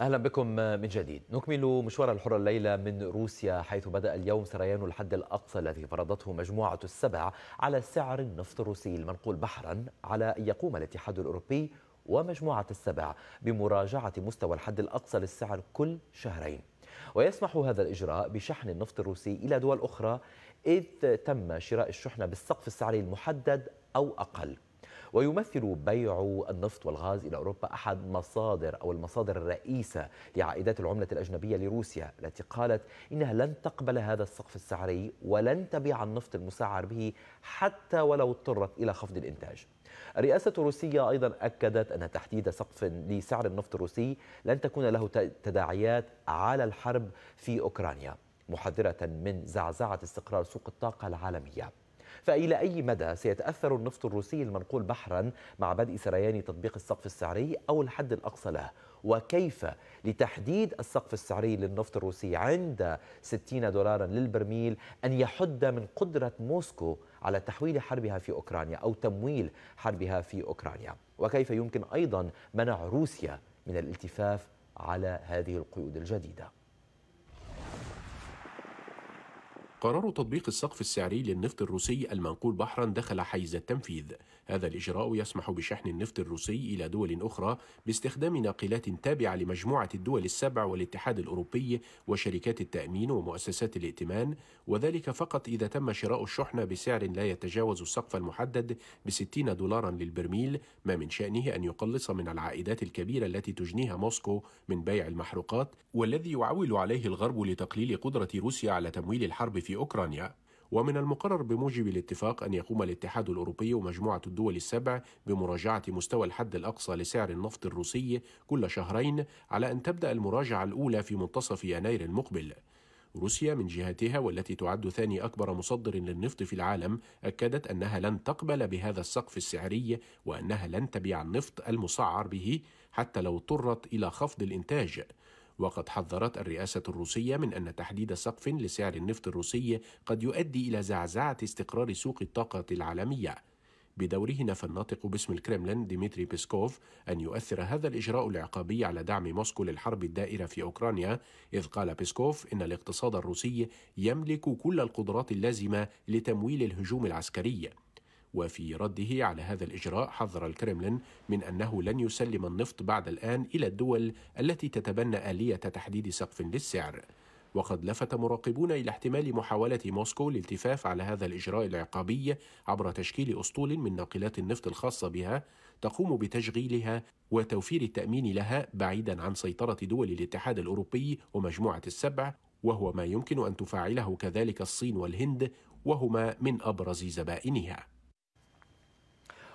أهلا بكم من جديد نكمل مشوار الحرة الليلة من روسيا حيث بدأ اليوم سريان الحد الأقصى الذي فرضته مجموعة السبع على سعر النفط الروسي المنقول بحرا على أن يقوم الاتحاد الأوروبي ومجموعة السبع بمراجعة مستوى الحد الأقصى للسعر كل شهرين ويسمح هذا الإجراء بشحن النفط الروسي إلى دول أخرى إذ تم شراء الشحنة بالسقف السعري المحدد أو أقل ويمثل بيع النفط والغاز إلى أوروبا أحد مصادر أو المصادر الرئيسة لعائدات العملة الأجنبية لروسيا التي قالت إنها لن تقبل هذا السقف السعري ولن تبيع النفط المسعر به حتى ولو اضطرت إلى خفض الإنتاج الرئاسة الروسية أيضا أكدت أن تحديد سقف لسعر النفط الروسي لن تكون له تداعيات على الحرب في أوكرانيا محذرة من زعزعة استقرار سوق الطاقة العالمية فإلى أي مدى سيتأثر النفط الروسي المنقول بحرا مع بدء سريان تطبيق السقف السعري أو الحد الأقصى له وكيف لتحديد السقف السعري للنفط الروسي عند 60 دولارا للبرميل أن يحد من قدرة موسكو على تحويل حربها في أوكرانيا أو تمويل حربها في أوكرانيا وكيف يمكن أيضا منع روسيا من الالتفاف على هذه القيود الجديده قرار تطبيق السقف السعري للنفط الروسي المنقول بحرا دخل حيز التنفيذ هذا الإجراء يسمح بشحن النفط الروسي إلى دول أخرى باستخدام ناقلات تابعة لمجموعة الدول السبع والاتحاد الأوروبي وشركات التأمين ومؤسسات الائتمان وذلك فقط إذا تم شراء الشحنة بسعر لا يتجاوز السقف المحدد ب 60 دولارا للبرميل ما من شأنه أن يقلص من العائدات الكبيرة التي تجنيها موسكو من بيع المحروقات والذي يعول عليه الغرب لتقليل قدرة روسيا على تمويل الحرب في في أوكرانيا ومن المقرر بموجب الاتفاق أن يقوم الاتحاد الأوروبي ومجموعة الدول السبع بمراجعة مستوى الحد الأقصى لسعر النفط الروسي كل شهرين على أن تبدأ المراجعة الأولى في منتصف يناير المقبل روسيا من جهتها والتي تعد ثاني أكبر مصدر للنفط في العالم أكدت أنها لن تقبل بهذا السقف السعري وأنها لن تبيع النفط المسعر به حتى لو اضطرت إلى خفض الإنتاج وقد حذرت الرئاسة الروسية من أن تحديد سقف لسعر النفط الروسي قد يؤدي إلى زعزعة استقرار سوق الطاقة العالمية بدوره نفى الناطق باسم الكرملين ديمتري بيسكوف أن يؤثر هذا الإجراء العقابي على دعم موسكو للحرب الدائرة في أوكرانيا إذ قال بيسكوف إن الاقتصاد الروسي يملك كل القدرات اللازمة لتمويل الهجوم العسكري وفي رده على هذا الإجراء حذر الكرملين من أنه لن يسلم النفط بعد الآن إلى الدول التي تتبنى آلية تحديد سقف للسعر وقد لفت مراقبون إلى احتمال محاولة موسكو الالتفاف على هذا الإجراء العقابي عبر تشكيل أسطول من ناقلات النفط الخاصة بها تقوم بتشغيلها وتوفير التأمين لها بعيدا عن سيطرة دول الاتحاد الأوروبي ومجموعة السبع وهو ما يمكن أن تفعله كذلك الصين والهند وهما من أبرز زبائنها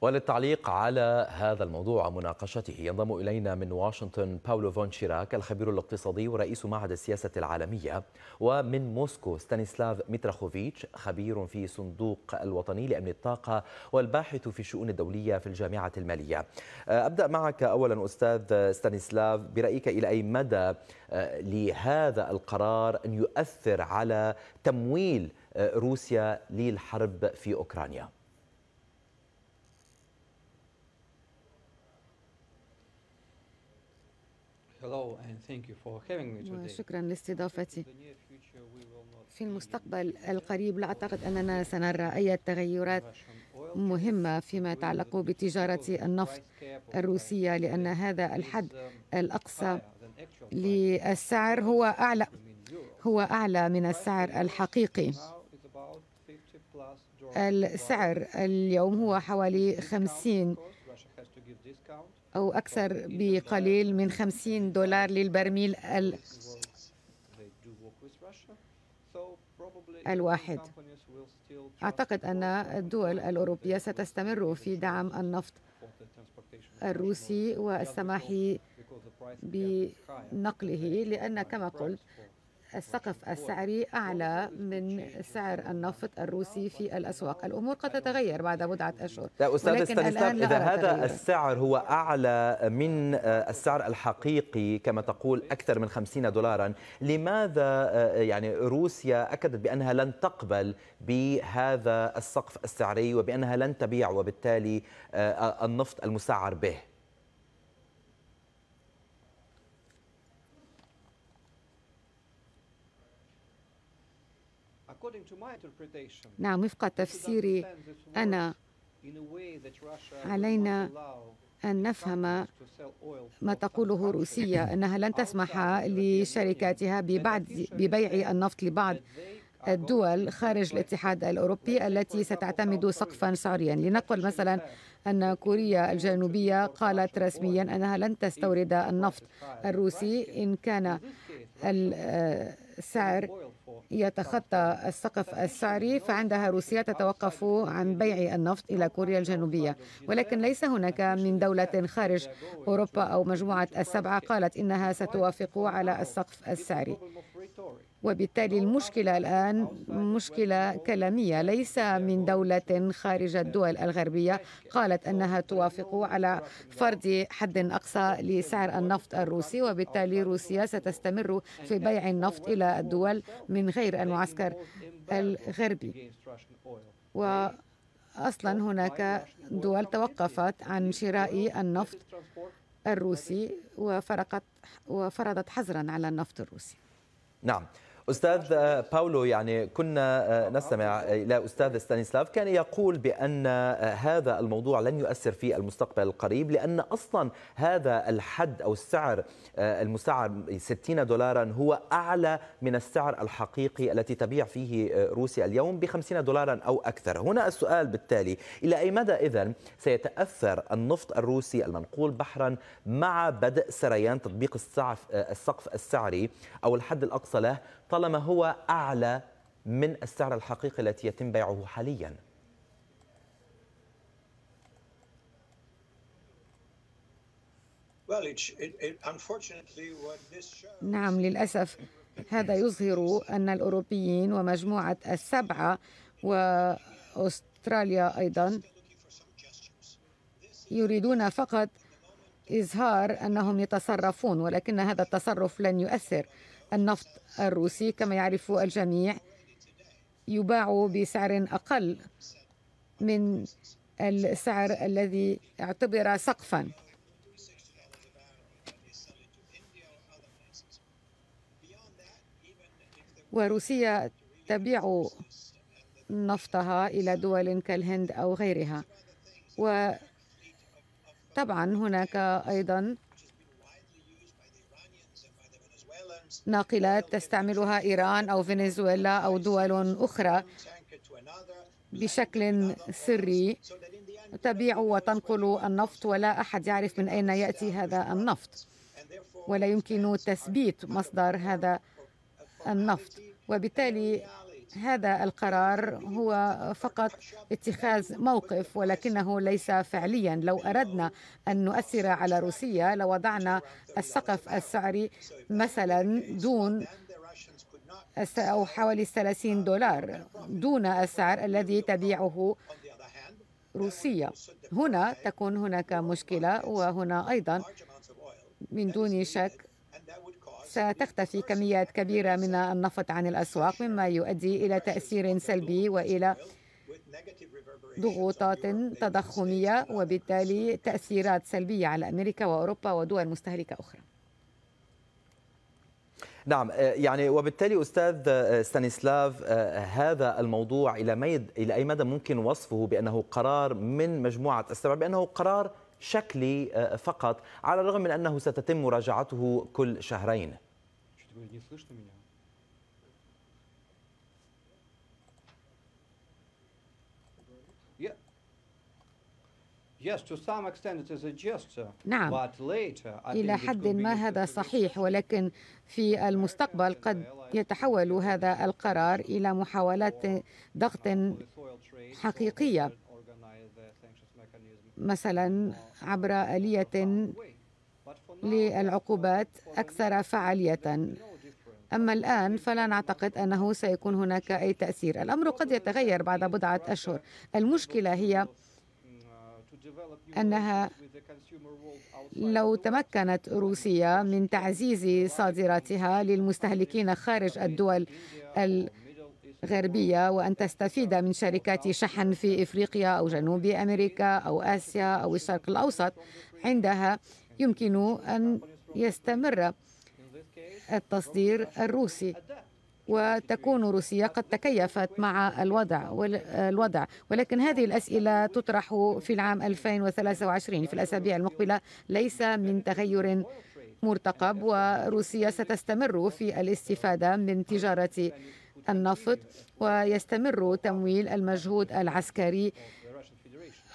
وللتعليق على هذا الموضوع ومناقشته ينضم إلينا من واشنطن باولو فون شيراك الخبير الاقتصادي ورئيس معهد السياسة العالمية ومن موسكو ستانيسلاف ميتراخوفيتش خبير في صندوق الوطني لأمن الطاقة والباحث في الشؤون الدولية في الجامعة المالية آه، أبدأ معك أولا أستاذ ستانيسلاف برأيك إلى أي مدى آه، لهذا القرار أن يؤثر على تمويل آه، روسيا للحرب في أوكرانيا؟ وشكرا لاستضافتي في المستقبل القريب لا أعتقد أننا سنرى أي تغيرات مهمة فيما يتعلق بتجارة النفط الروسية لأن هذا الحد um, الأقصى للسعر هو أعلى هو أعلى من السعر الحقيقي السعر اليوم هو حوالي 50 أو أكثر بقليل من 50 دولار للبرميل الواحد أعتقد أن الدول الأوروبية ستستمر في دعم النفط الروسي والسماح بنقله لأن كما قلت السقف السعري أعلى من سعر النفط الروسي في الأسواق الأمور قد تتغير بعد بضعة أشهر لا أستاذ ستانيسلاف إذا هذا تغير. السعر هو أعلى من آه، السعر الحقيقي كما تقول أكثر من 50 دولارا لماذا آه، يعني روسيا أكدت بأنها لن تقبل بهذا السقف السعري وبأنها لن تبيع وبالتالي آه، النفط المسعر به نعم وفق تفسيري أنا علينا أن نفهم ما تقوله روسيا أنها لن تسمح لشركاتها ببعض ببيع النفط لبعض الدول خارج الاتحاد الأوروبي التي ستعتمد سقفا سعريا لنقل مثلا أن كوريا الجنوبية قالت رسميا أنها لن تستورد النفط الروسي إن كان السعر يتخطى السقف السعري فعندها روسيا تتوقف عن بيع النفط إلى كوريا الجنوبية ولكن ليس هناك من دولة خارج أوروبا أو مجموعة السبعة قالت إنها ستوافق على السقف السعري وبالتالي المشكلة الآن مشكلة كلامية ليس من دولة خارج الدول الغربية قالت أنها توافق على فرض حد أقصى لسعر النفط الروسي وبالتالي روسيا ستستمر في بيع النفط إلى الدول من غير المعسكر الغربي و اصلا هناك دول توقفت عن شراء النفط الروسي وفرقت وفرضت حظرا على النفط الروسي نعم أستاذ آه، باولو يعني كنا آه، نستمع إلى أستاذ ستانيسلاف كان يقول بأن آه، هذا الموضوع لن يؤثر في المستقبل القريب لأن أصلا هذا الحد أو السعر المسعر 60 دولارا هو أعلى من السعر الحقيقي التي تبيع فيه روسيا اليوم ب 50 دولارا أو أكثر هنا السؤال بالتالي إلى أي مدى إذا سيتأثر النفط الروسي المنقول بحرا مع بدء سريان تطبيق السقف السعري أو الحد الأقصى له طالما هو أعلى من السعر الحقيقي التي يتم بيعه حاليا نعم للأسف هذا يظهر أن الأوروبيين ومجموعة السبعة وأستراليا أيضا يريدون فقط إظهار أنهم يتصرفون ولكن هذا التصرف لن يؤثر النفط الروسي كما يعرف الجميع يباع بسعر أقل من السعر الذي اعتبر سقفا وروسيا تبيع نفطها إلى دول كالهند أو غيرها وطبعا هناك أيضا ناقلات تستعملها إيران أو فنزويلا أو دول أخرى بشكل سري تبيع وتنقل النفط ولا أحد يعرف من أين يأتي هذا النفط ولا يمكن تثبيت مصدر هذا النفط وبالتالي هذا القرار هو فقط اتخاذ موقف ولكنه ليس فعليا لو أردنا أن نؤثر على روسيا لوضعنا السقف السعري مثلا دون أو حوالي 30 دولار دون السعر الذي تبيعه روسيا هنا تكون هناك مشكلة وهنا أيضا من دون شك ستختفي كميات كبيرة من النفط عن الأسواق مما يؤدي إلى تأثير سلبي وإلى ضغوطات تضخمية وبالتالي تأثيرات سلبية على أمريكا وأوروبا ودول مستهلكة أخرى نعم آه، يعني وبالتالي استاذ آه، ستانيسلاف آه، هذا الموضوع الى ميد الى اي مدى ممكن وصفه بانه قرار من مجموعه السبع بانه قرار شكلي فقط على الرغم من انه ستتم مراجعته كل شهرين Ой, не слышно меня? نعم إلى حد ما هذا صحيح ولكن في المستقبل قد يتحول هذا القرار إلى محاولات ضغط حقيقية مثلا عبر آلية للعقوبات أكثر فعالية أما الآن فلا نعتقد أنه سيكون هناك أي تأثير الأمر قد يتغير بعد بضعة أشهر المشكلة هي أنها لو تمكنت روسيا من تعزيز صادراتها للمستهلكين خارج الدول الغربية وأن تستفيد من شركات شحن في إفريقيا أو جنوب أمريكا أو آسيا أو الشرق الأوسط عندها يمكن أن يستمر التصدير الروسي وتكون روسيا قد تكيفت مع الوضع الوضع ولكن هذه الأسئلة تطرح في العام 2023 في الأسابيع المقبلة ليس من تغير مرتقب وروسيا ستستمر في الاستفادة من تجارة النفط ويستمر تمويل المجهود العسكري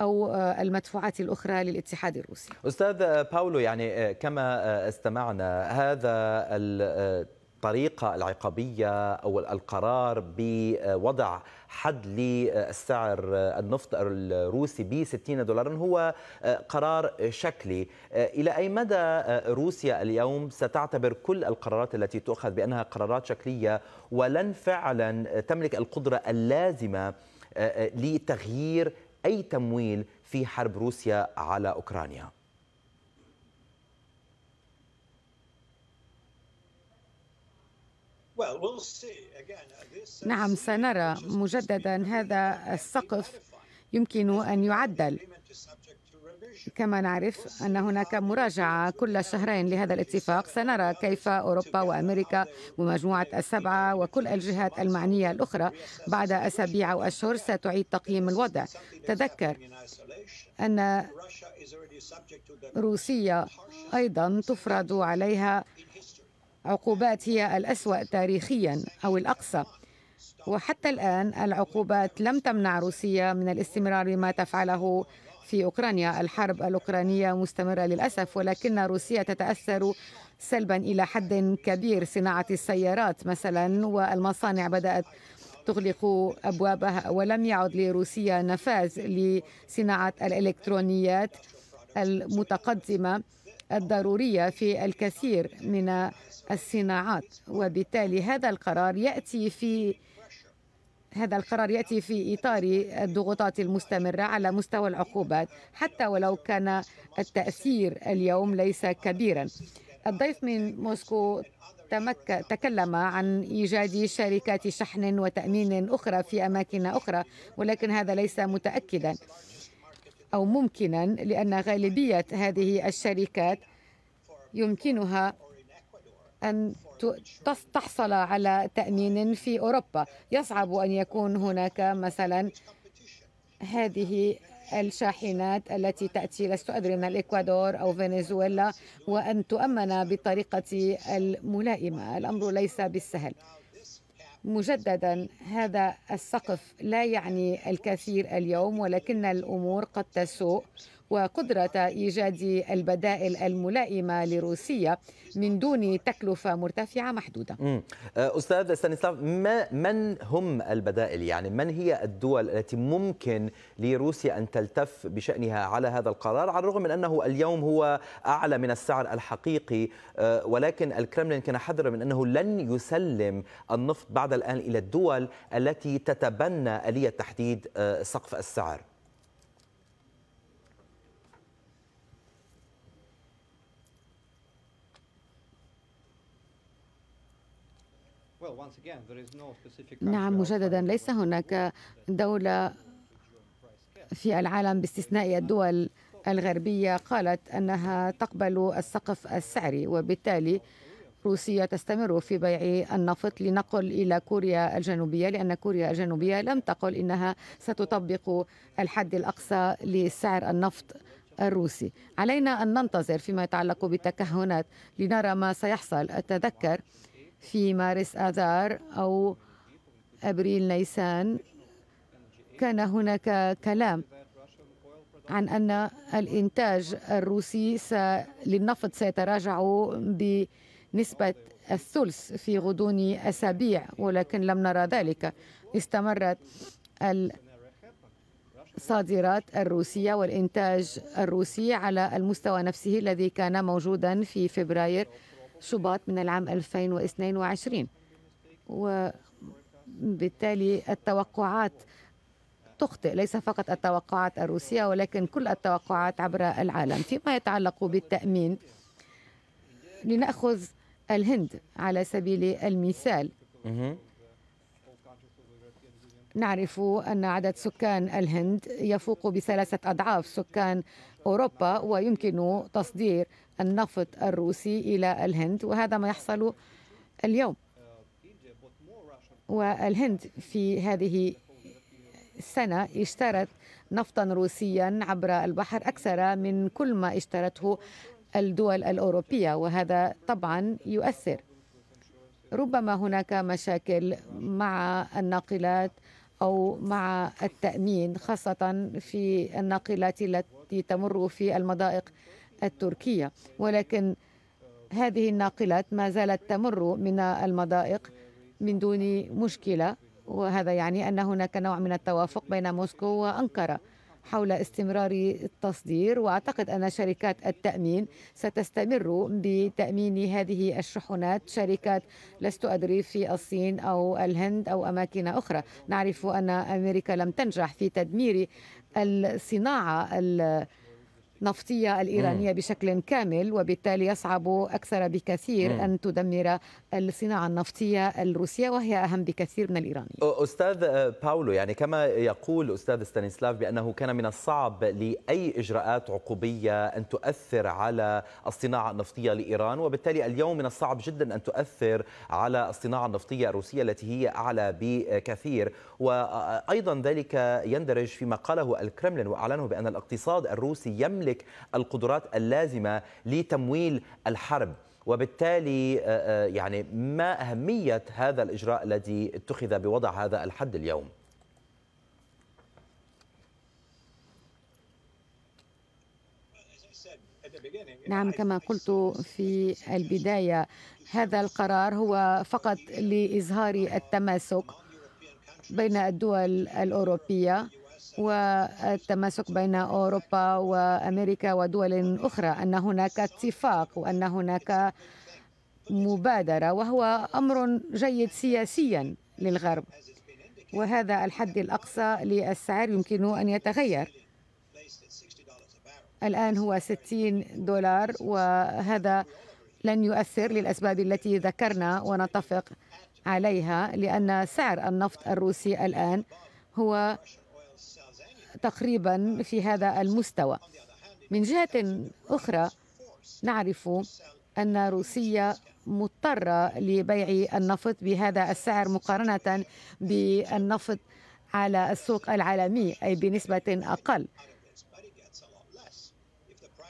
أو آه، المدفوعات الأخرى للاتحاد الروسي أستاذ باولو يعني آه، كما آه، استمعنا هذا الطريقة العقابية أو القرار بوضع حد للسعر النفط الروسي ب 60 دولارا هو قرار شكلي الى اي مدى روسيا اليوم ستعتبر كل القرارات التي تؤخذ بانها قرارات شكليه ولن فعلا تملك القدره اللازمه لتغيير أي تمويل في حرب روسيا على أوكرانيا uh, نعم سنرى مجددا هذا السقف يمكن أن يعدل كما نعرف أن هناك مراجعة كل شهرين لهذا الاتفاق سنرى كيف أوروبا وأمريكا ومجموعة السبعة وكل الجهات المعنية الأخرى بعد أسابيع وأشهر ستعيد تقييم الوضع تذكر أن روسيا أيضا تفرض عليها عقوبات هي الأسوأ تاريخيا أو الأقصى وحتى الآن العقوبات لم تمنع روسيا من الاستمرار بما تفعله في أوكرانيا الحرب الأوكرانية مستمرة للأسف ولكن روسيا تتأثر سلبا إلى حد كبير صناعة السيارات مثلا والمصانع بدأت تغلق أبوابها ولم يعد لروسيا نفاذ لصناعة الإلكترونيات المتقدمة الضرورية في الكثير من الصناعات وبالتالي هذا القرار يأتي في هذا القرار ياتي في اطار الضغوطات المستمره على مستوى العقوبات حتى ولو كان التاثير اليوم ليس كبيرا الضيف من موسكو تمك... تكلم عن ايجاد شركات شحن وتامين اخرى في اماكن اخرى ولكن هذا ليس متاكدا او ممكنا لان غالبيه هذه الشركات يمكنها ان تحصل على تأمين في أوروبا يصعب أن يكون هناك مثلا هذه الشاحنات التي تأتي لست أدري من الإكوادور أو فنزويلا وأن تؤمن بالطريقة الملائمة الأمر ليس بالسهل مجددا هذا السقف لا يعني الكثير اليوم ولكن الأمور قد تسوء وقدرة إيجاد البدائل الملائمة لروسيا من دون تكلفة مرتفعة محدودة آه، أستاذ ستانيسلاف ما من هم البدائل يعني من هي الدول التي ممكن لروسيا أن تلتف بشأنها على هذا القرار على الرغم من أنه اليوم هو أعلى من السعر الحقيقي آه، ولكن الكرملين كان حذرا من أنه لن يسلم النفط بعد الآن إلى الدول التي تتبنى آلية تحديد آه، سقف السعر نعم مجددا ليس هناك دولة في العالم باستثناء الدول الغربية قالت أنها تقبل السقف السعري وبالتالي روسيا تستمر في بيع النفط لنقل إلى كوريا الجنوبية لأن كوريا الجنوبية لم تقل إنها ستطبق الحد الأقصى لسعر النفط الروسي علينا أن ننتظر فيما يتعلق بالتكهنات لنرى ما سيحصل أتذكر في مارس آذار أو أبريل نيسان كان هناك كلام عن أن الإنتاج الروسي للنفط سيتراجع بنسبة الثلث في غضون أسابيع ولكن لم نرى ذلك استمرت الصادرات الروسية والإنتاج الروسي على المستوى نفسه الذي كان موجودا في فبراير شباط من العام 2022 وبالتالي التوقعات تخطئ ليس فقط التوقعات الروسية ولكن كل التوقعات عبر العالم فيما يتعلق بالتأمين لنأخذ الهند على سبيل المثال نعرف أن عدد سكان الهند يفوق بثلاثة أضعاف سكان أوروبا ويمكن تصدير النفط الروسي إلى الهند وهذا ما يحصل اليوم والهند في هذه السنة اشترت نفطا روسيا عبر البحر أكثر من كل ما اشترته الدول الأوروبية وهذا طبعا يؤثر ربما هناك مشاكل مع الناقلات أو مع التأمين خاصة في الناقلات التي تمر في المضائق التركية ولكن هذه الناقلات ما زالت تمر من المضائق من دون مشكلة وهذا يعني أن هناك نوع من التوافق بين موسكو وأنقرة حول استمرار التصدير واعتقد ان شركات التامين ستستمر بتامين هذه الشحنات شركات لست ادري في الصين او الهند او اماكن اخرى نعرف ان امريكا لم تنجح في تدمير الصناعه النفطية الإيرانية بشكل كامل وبالتالي يصعب أكثر بكثير أن تدمر الصناعة النفطية الروسية وهي أهم بكثير من الإيرانية أستاذ باولو يعني كما يقول أستاذ ستانيسلاف بأنه كان من الصعب لأي إجراءات عقوبية أن تؤثر على الصناعة النفطية لإيران وبالتالي اليوم من الصعب جدا أن تؤثر على الصناعة النفطية الروسية التي هي أعلى بكثير وأيضا ذلك يندرج فيما قاله الكرملين وأعلنه بأن الاقتصاد الروسي يملك تمتلك القدرات اللازمه لتمويل الحرب وبالتالي آه، آه، يعني ما اهميه هذا الاجراء الذي اتخذ بوضع هذا الحد اليوم؟ نعم كما قلت في البدايه هذا القرار هو فقط لاظهار التماسك بين الدول الاوروبيه والتماسك بين أوروبا وأمريكا ودول أخرى أن هناك اتفاق وأن هناك مبادرة وهو أمر جيد سياسيا للغرب وهذا الحد الأقصى للسعر يمكن أن يتغير الآن هو 60 دولار وهذا لن يؤثر للأسباب التي ذكرنا ونتفق عليها لأن سعر النفط الروسي الآن هو تقريبا في هذا المستوى من جهة أخرى نعرف أن روسيا مضطرة لبيع النفط بهذا السعر مقارنة بالنفط على السوق العالمي أي بنسبة أقل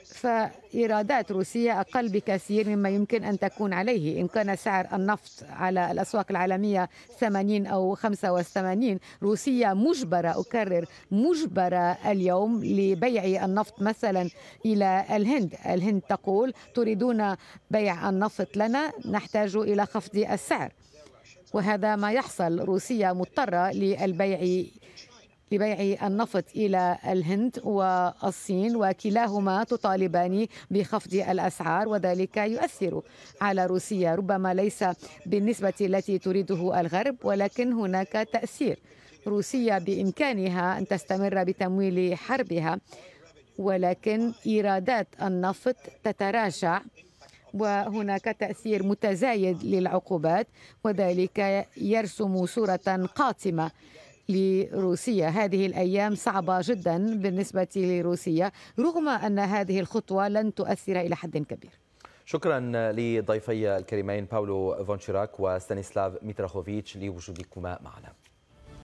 فإيرادات روسيا أقل بكثير مما يمكن أن تكون عليه إن كان سعر النفط على الأسواق العالمية 80 أو 85 روسيا مجبرة أكرر مجبرة اليوم لبيع النفط مثلا إلى الهند الهند تقول تريدون بيع النفط لنا نحتاج إلى خفض السعر وهذا ما يحصل روسيا مضطرة للبيع لبيع النفط إلى الهند والصين وكلاهما تطالبان بخفض الأسعار وذلك يؤثر على روسيا ربما ليس بالنسبة التي تريده الغرب ولكن هناك تأثير روسيا بإمكانها أن تستمر بتمويل حربها ولكن إيرادات النفط تتراجع وهناك تأثير متزايد للعقوبات وذلك يرسم صورة قاتمة لروسيا هذه الأيام صعبة جدا بالنسبة لروسيا رغم أن هذه الخطوة لن تؤثر إلى حد كبير شكرا لضيفي الكريمين باولو فونشيراك وستانيسلاف ميتراخوفيتش لوجودكما معنا